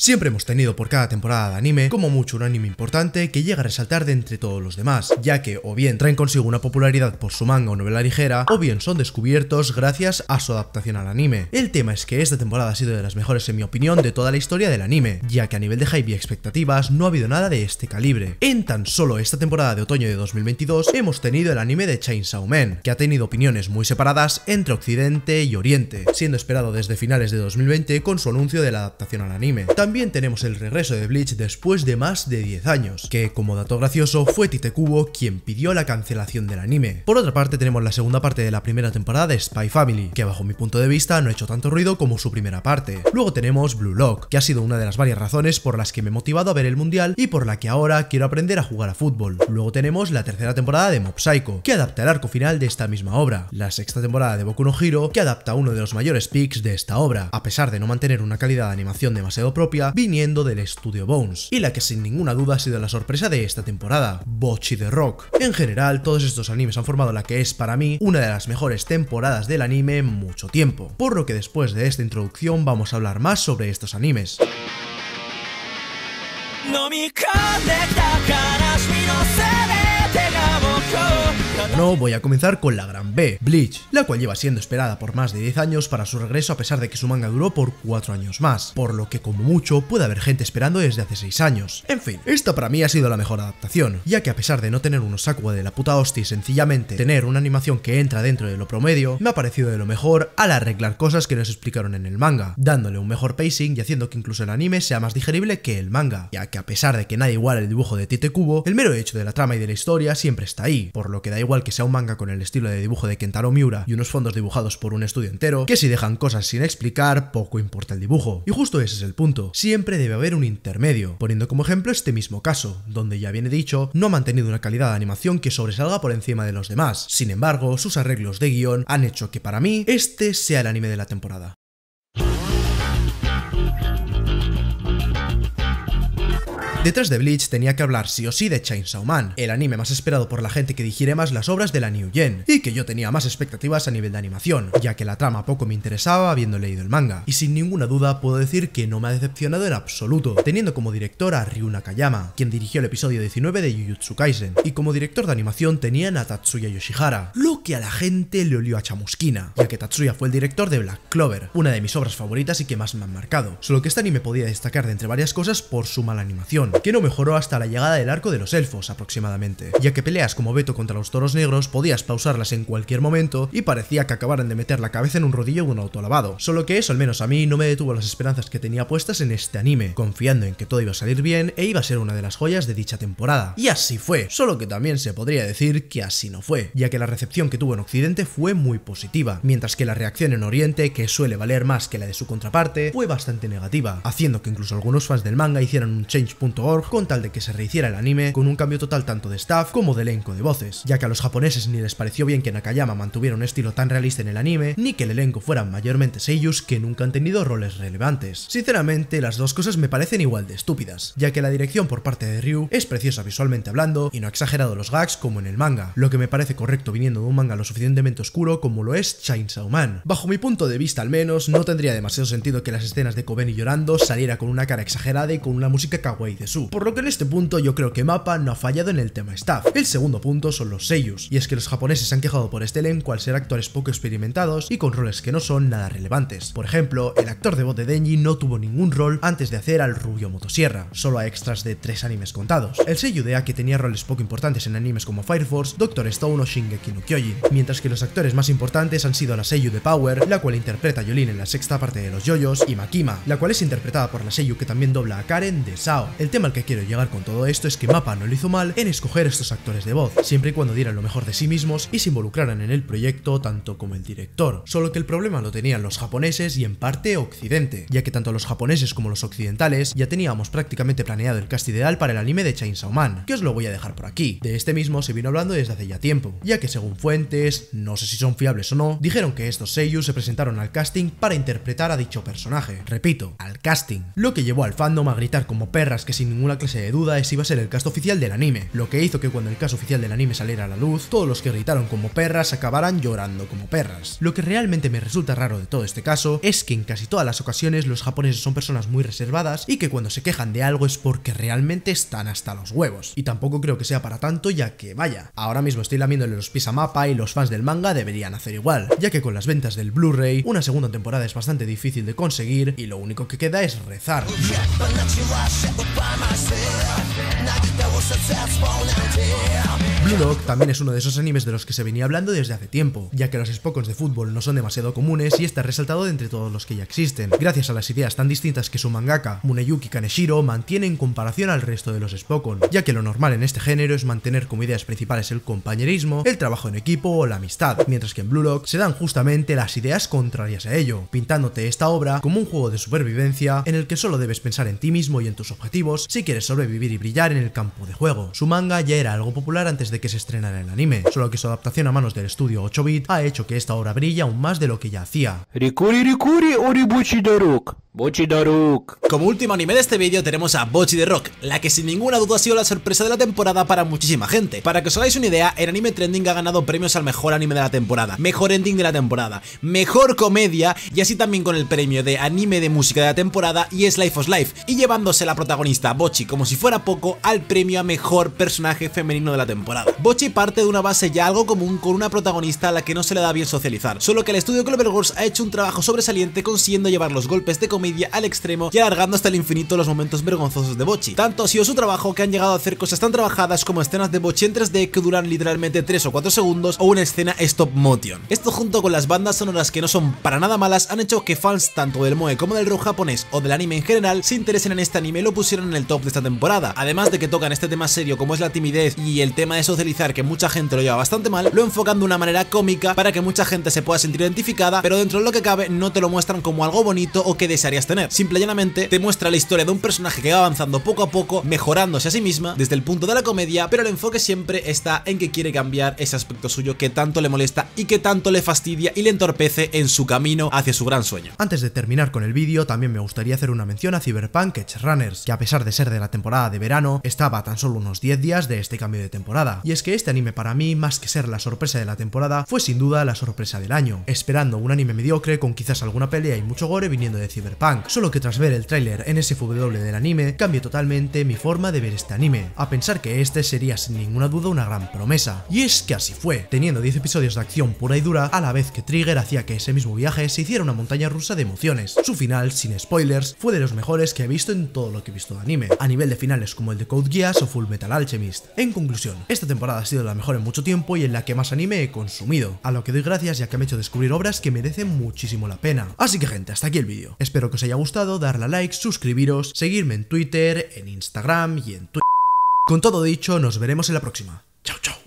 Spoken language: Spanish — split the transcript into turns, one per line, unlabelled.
Siempre hemos tenido por cada temporada de anime como mucho un anime importante que llega a resaltar de entre todos los demás, ya que o bien traen consigo una popularidad por su manga o novela ligera, o bien son descubiertos gracias a su adaptación al anime. El tema es que esta temporada ha sido de las mejores en mi opinión de toda la historia del anime, ya que a nivel de hype y expectativas no ha habido nada de este calibre. En tan solo esta temporada de otoño de 2022 hemos tenido el anime de Chainsaw Man, que ha tenido opiniones muy separadas entre Occidente y Oriente, siendo esperado desde finales de 2020 con su anuncio de la adaptación al anime. También tenemos el regreso de Bleach después de más de 10 años, que como dato gracioso fue Tite Kubo quien pidió la cancelación del anime. Por otra parte tenemos la segunda parte de la primera temporada de Spy Family, que bajo mi punto de vista no ha hecho tanto ruido como su primera parte. Luego tenemos Blue Lock, que ha sido una de las varias razones por las que me he motivado a ver el mundial y por la que ahora quiero aprender a jugar a fútbol. Luego tenemos la tercera temporada de Mob Psycho, que adapta el arco final de esta misma obra. La sexta temporada de Boku no Hiro, que adapta uno de los mayores picks de esta obra. A pesar de no mantener una calidad de animación demasiado propia, viniendo del estudio Bones, y la que sin ninguna duda ha sido la sorpresa de esta temporada, Bochi de Rock. En general, todos estos animes han formado la que es para mí una de las mejores temporadas del anime en mucho tiempo, por lo que después de esta introducción vamos a hablar más sobre estos animes. No, voy a comenzar con la gran B, Bleach, la cual lleva siendo esperada por más de 10 años para su regreso a pesar de que su manga duró por 4 años más, por lo que como mucho puede haber gente esperando desde hace 6 años. En fin, esta para mí ha sido la mejor adaptación, ya que a pesar de no tener unos Sakua de la puta hostia y sencillamente tener una animación que entra dentro de lo promedio, me ha parecido de lo mejor al arreglar cosas que nos explicaron en el manga, dándole un mejor pacing y haciendo que incluso el anime sea más digerible que el manga, ya que a pesar de que nadie igual el dibujo de Tite Kubo, el mero hecho de la trama y de la historia siempre está ahí, por lo que da igual igual que sea un manga con el estilo de dibujo de Kentaro Miura y unos fondos dibujados por un estudio entero, que si dejan cosas sin explicar, poco importa el dibujo. Y justo ese es el punto, siempre debe haber un intermedio, poniendo como ejemplo este mismo caso, donde ya viene dicho, no ha mantenido una calidad de animación que sobresalga por encima de los demás. Sin embargo, sus arreglos de guión han hecho que para mí este sea el anime de la temporada. Detrás de Bleach tenía que hablar sí o sí de Chainsaw Man, el anime más esperado por la gente que digiere más las obras de la New Gen, y que yo tenía más expectativas a nivel de animación, ya que la trama poco me interesaba habiendo leído el manga, y sin ninguna duda puedo decir que no me ha decepcionado en absoluto, teniendo como director a Ryu Nakayama, quien dirigió el episodio 19 de Jujutsu Kaisen, y como director de animación tenían a Tatsuya Yoshihara, lo que a la gente le olió a chamusquina, ya que Tatsuya fue el director de Black Clover, una de mis obras favoritas y que más me han marcado, solo que este anime podía destacar de entre varias cosas por su mala animación, que no mejoró hasta la llegada del arco de los elfos aproximadamente, ya que peleas como Beto contra los toros negros podías pausarlas en cualquier momento y parecía que acabaran de meter la cabeza en un rodillo de un lavado, solo que eso al menos a mí no me detuvo las esperanzas que tenía puestas en este anime, confiando en que todo iba a salir bien e iba a ser una de las joyas de dicha temporada. Y así fue, solo que también se podría decir que así no fue, ya que la recepción que tuvo en Occidente fue muy positiva, mientras que la reacción en Oriente, que suele valer más que la de su contraparte, fue bastante negativa, haciendo que incluso algunos fans del manga hicieran un change con tal de que se rehiciera el anime con un cambio total tanto de staff como de elenco de voces, ya que a los japoneses ni les pareció bien que Nakayama mantuviera un estilo tan realista en el anime, ni que el elenco fueran mayormente seiyus que nunca han tenido roles relevantes. Sinceramente, las dos cosas me parecen igual de estúpidas, ya que la dirección por parte de Ryu es preciosa visualmente hablando y no ha exagerado los gags como en el manga, lo que me parece correcto viniendo de un manga lo suficientemente oscuro como lo es Chainsaw Man. Bajo mi punto de vista al menos, no tendría demasiado sentido que las escenas de Kobeni llorando saliera con una cara exagerada y con una música kawaii de por lo que en este punto yo creo que Mapa no ha fallado en el tema staff. El segundo punto son los seiyus, y es que los japoneses han quejado por este cual ser actores poco experimentados y con roles que no son nada relevantes. Por ejemplo, el actor de voz de Denji no tuvo ningún rol antes de hacer al Rubio Motosierra, solo a extras de tres animes contados. El seiyu de que tenía roles poco importantes en animes como Fire Force, Doctor Stone o Shingeki no Kyojin, mientras que los actores más importantes han sido la seiyu de Power, la cual interpreta a Yolin en la sexta parte de los Yoyos, y Makima, la cual es interpretada por la seiyu que también dobla a Karen de Sao. El al que quiero llegar con todo esto es que Mapa no lo hizo mal en escoger estos actores de voz, siempre y cuando dieran lo mejor de sí mismos y se involucraran en el proyecto tanto como el director, solo que el problema lo tenían los japoneses y en parte Occidente, ya que tanto los japoneses como los occidentales ya teníamos prácticamente planeado el cast ideal para el anime de Chainsaw Man, que os lo voy a dejar por aquí. De este mismo se vino hablando desde hace ya tiempo, ya que según fuentes, no sé si son fiables o no, dijeron que estos seiyuu se presentaron al casting para interpretar a dicho personaje. Repito, al casting, lo que llevó al fandom a gritar como perras que sin ninguna clase de duda es si iba a ser el cast oficial del anime, lo que hizo que cuando el cast oficial del anime saliera a la luz, todos los que gritaron como perras acabaran llorando como perras. Lo que realmente me resulta raro de todo este caso es que en casi todas las ocasiones los japoneses son personas muy reservadas y que cuando se quejan de algo es porque realmente están hasta los huevos. Y tampoco creo que sea para tanto ya que vaya, ahora mismo estoy lamiéndole los pisamapa mapa y los fans del manga deberían hacer igual, ya que con las ventas del Blu-ray una segunda temporada es bastante difícil de conseguir y lo único que queda es rezar.
my sin that there was a test for 19
Blue Lock también es uno de esos animes de los que se venía hablando desde hace tiempo, ya que los spokons de fútbol no son demasiado comunes y está resaltado entre todos los que ya existen, gracias a las ideas tan distintas que su mangaka, Muneyuki Kaneshiro, mantiene en comparación al resto de los spokon, ya que lo normal en este género es mantener como ideas principales el compañerismo, el trabajo en equipo o la amistad, mientras que en Blue Lock se dan justamente las ideas contrarias a ello, pintándote esta obra como un juego de supervivencia en el que solo debes pensar en ti mismo y en tus objetivos si quieres sobrevivir y brillar en el campo de juego. Su manga ya era algo popular antes de que se estrenara el anime, solo que su adaptación a manos del estudio 8-bit ha hecho que esta obra brille aún más de lo que ya
hacía. Bochi Daruk. Como último anime de este vídeo tenemos a Bochi de Rock, la que sin ninguna duda ha sido la sorpresa de la temporada para muchísima gente. Para que os hagáis una idea, el anime trending ha ganado premios al mejor anime de la temporada, mejor ending de la temporada, mejor comedia y así también con el premio de anime de música de la temporada y es Life of Life y llevándose la protagonista Bochi como si fuera poco al premio a mejor personaje femenino de la temporada. Bochi parte de una base ya algo común con una protagonista a la que no se le da bien socializar, solo que el estudio Cloverworks ha hecho un trabajo sobresaliente consiguiendo llevar los golpes de comedia al extremo y alargando hasta el infinito los momentos vergonzosos de Bochi. Tanto ha sido su trabajo que han llegado a hacer cosas tan trabajadas como escenas de Bochi en 3D que duran literalmente 3 o 4 segundos o una escena stop motion. Esto junto con las bandas sonoras que no son para nada malas han hecho que fans tanto del Moe como del rock japonés o del anime en general se interesen en este anime y lo pusieron en el top de esta temporada. Además de que tocan este tema serio como es la timidez y el tema de socializar que mucha gente lo lleva bastante mal, lo enfocan de una manera cómica para que mucha gente se pueda sentir identificada, pero dentro de lo que cabe no te lo muestran como algo bonito o que desea tener. Simple y llanamente te muestra la historia de un personaje que va avanzando poco a poco, mejorándose a sí misma desde el punto de la comedia, pero el enfoque siempre está en que quiere cambiar ese aspecto suyo que tanto le molesta y que tanto le fastidia y le entorpece en su camino hacia su gran sueño.
Antes de terminar con el vídeo, también me gustaría hacer una mención a Cyberpunk Edge Runners, que a pesar de ser de la temporada de verano, estaba tan solo unos 10 días de este cambio de temporada. Y es que este anime para mí, más que ser la sorpresa de la temporada, fue sin duda la sorpresa del año, esperando un anime mediocre con quizás alguna pelea y mucho gore viniendo de Cyberpunk Punk, solo que tras ver el tráiler en SFW del anime, cambió totalmente mi forma de ver este anime, a pensar que este sería sin ninguna duda una gran promesa. Y es que así fue, teniendo 10 episodios de acción pura y dura, a la vez que Trigger hacía que ese mismo viaje se hiciera una montaña rusa de emociones. Su final, sin spoilers, fue de los mejores que he visto en todo lo que he visto de anime, a nivel de finales como el de Code Geass o Full Metal Alchemist. En conclusión, esta temporada ha sido la mejor en mucho tiempo y en la que más anime he consumido, a lo que doy gracias ya que me he hecho descubrir obras que merecen muchísimo la pena. Así que gente, hasta aquí el vídeo. Espero que os haya gustado, darle a like, suscribiros, seguirme en Twitter, en Instagram y en Twitter. Con todo dicho, nos veremos en la próxima. Chao, chao.